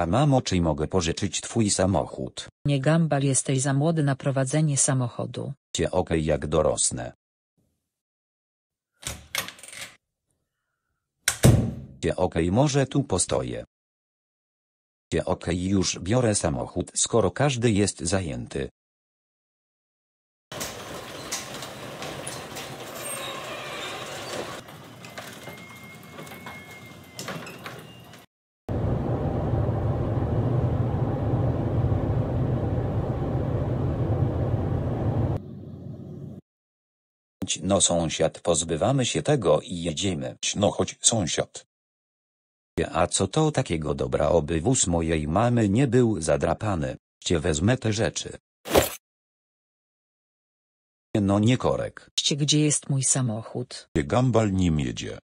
A mamo czy mogę pożyczyć twój samochód? Nie gambal jesteś za młody na prowadzenie samochodu. Cię okej okay, jak dorosnę. Cię okej okay, może tu postoję. Cię okej okay, już biorę samochód skoro każdy jest zajęty. No sąsiad, pozbywamy się tego i jedziemy. No choć sąsiad. A co to takiego dobra oby wóz mojej mamy nie był zadrapany. Cię wezmę te rzeczy. No nie korek. Gdzie jest mój samochód? Gambal nim jedzie.